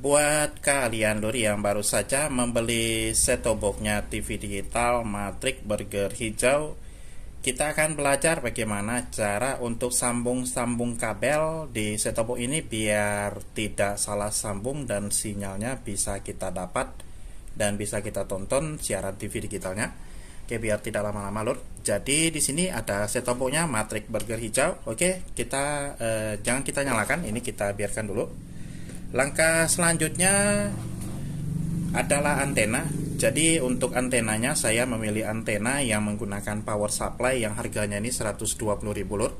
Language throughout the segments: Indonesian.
Buat kalian lur yang baru saja membeli set boxnya TV digital Matrix burger hijau Kita akan belajar bagaimana cara untuk sambung-sambung kabel di set box ini Biar tidak salah sambung dan sinyalnya bisa kita dapat Dan bisa kita tonton siaran TV digitalnya Oke biar tidak lama-lama lur Jadi di sini ada set boxnya Matrix burger hijau Oke kita eh, jangan kita nyalakan ini kita biarkan dulu Langkah selanjutnya adalah antena. Jadi untuk antenanya saya memilih antena yang menggunakan power supply yang harganya ini 120.000 lur.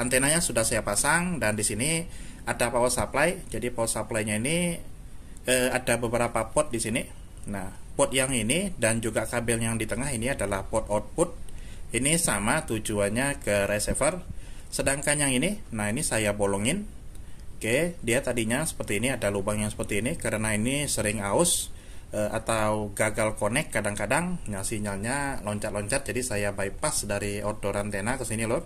Antenanya sudah saya pasang dan di sini ada power supply. Jadi power supply-nya ini eh, ada beberapa port di sini. Nah, port yang ini dan juga kabel yang di tengah ini adalah port output. Ini sama tujuannya ke receiver. Sedangkan yang ini, nah ini saya bolongin Oke, dia tadinya seperti ini, ada lubang yang seperti ini karena ini sering aus eh, atau gagal connect kadang-kadang nah, sinyalnya loncat-loncat jadi saya bypass dari outdoor antena ke sini loh.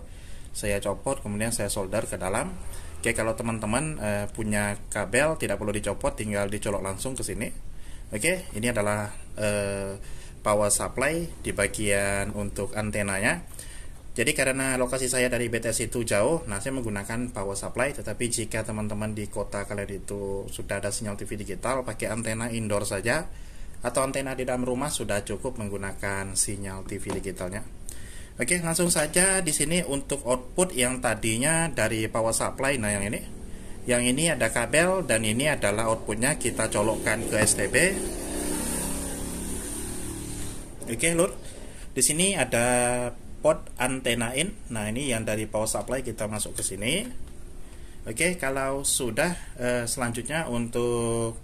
Saya copot kemudian saya solder ke dalam. Oke, kalau teman-teman e, punya kabel tidak perlu dicopot, tinggal dicolok langsung ke sini. Oke, ini adalah e, power supply di bagian untuk antenanya. Jadi karena lokasi saya dari BTS itu jauh, nah saya menggunakan power supply. Tetapi jika teman-teman di kota kalian itu sudah ada sinyal TV digital, pakai antena indoor saja atau antena di dalam rumah sudah cukup menggunakan sinyal TV digitalnya. Oke, langsung saja di sini untuk output yang tadinya dari power supply, nah yang ini, yang ini ada kabel dan ini adalah outputnya kita colokkan ke STB. Oke, Lur. Di sini ada port antena in. Nah, ini yang dari power supply kita masuk ke sini. Oke, kalau sudah eh, selanjutnya untuk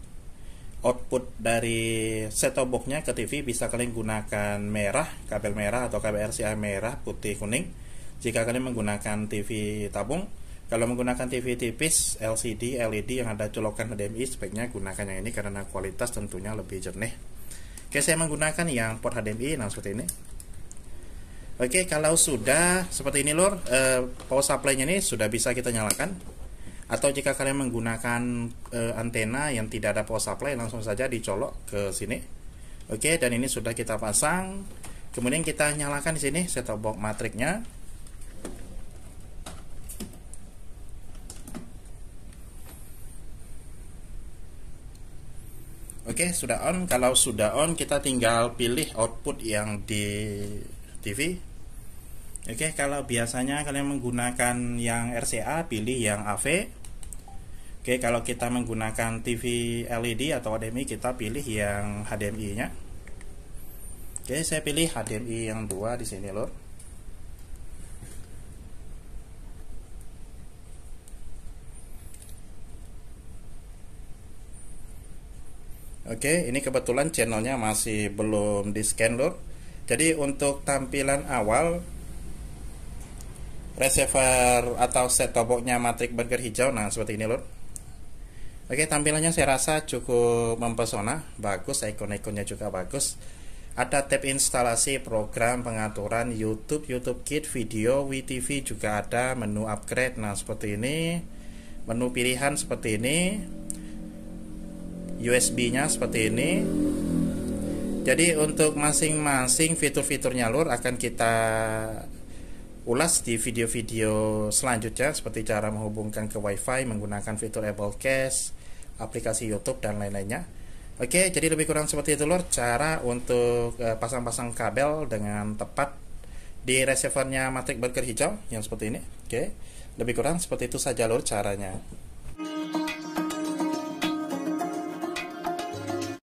output dari set-top boxnya ke TV bisa kalian gunakan merah, kabel merah atau kabel RCA merah, putih, kuning. Jika kalian menggunakan TV tabung, kalau menggunakan TV tipis, LCD, LED yang ada colokan HDMI, sebaiknya gunakan yang ini karena kualitas tentunya lebih jernih. Oke, saya menggunakan yang port HDMI, nah seperti ini. Oke, kalau sudah seperti ini lor eh, power supply-nya ini sudah bisa kita nyalakan. Atau jika kalian menggunakan eh, antena yang tidak ada power supply, langsung saja dicolok ke sini. Oke, dan ini sudah kita pasang. Kemudian kita nyalakan di sini set-top box matriknya Oke, sudah on. Kalau sudah on, kita tinggal pilih output yang di TV Oke, kalau biasanya kalian menggunakan yang RCA, pilih yang AV. Oke, kalau kita menggunakan TV LED atau HDMI, kita pilih yang HDMI-nya. Oke, saya pilih HDMI yang dua di sini loh. Oke, ini kebetulan channelnya masih belum di scan loh. Jadi untuk tampilan awal receiver atau set topoknya matrik burger hijau nah seperti ini lor oke tampilannya saya rasa cukup mempesona bagus ikon-ikonnya juga bagus ada tab instalasi program pengaturan YouTube, YouTube Kit, video, WTV juga ada menu upgrade. Nah, seperti ini. Menu pilihan seperti ini. USB-nya seperti ini. Jadi untuk masing-masing fitur-fiturnya lur akan kita ulas di video-video selanjutnya seperti cara menghubungkan ke WiFi menggunakan fitur Apple Cash, aplikasi YouTube dan lain-lainnya. Oke, jadi lebih kurang seperti itu lor cara untuk eh, pasang-pasang kabel dengan tepat di receivernya matrix burger hijau yang seperti ini. Oke. Lebih kurang seperti itu saja lor caranya.